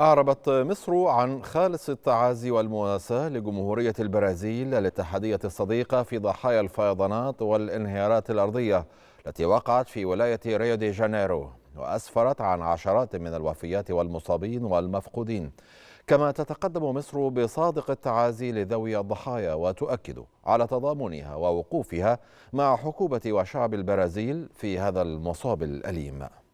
أعربت مصر عن خالص التعازي والمواساة لجمهورية البرازيل الاتحادية الصديقة في ضحايا الفيضانات والانهيارات الأرضية التي وقعت في ولاية ريو دي جانيرو وأسفرت عن عشرات من الوفيات والمصابين والمفقودين كما تتقدم مصر بصادق التعازي لذوي الضحايا وتؤكد على تضامنها ووقوفها مع حكومة وشعب البرازيل في هذا المصاب الأليم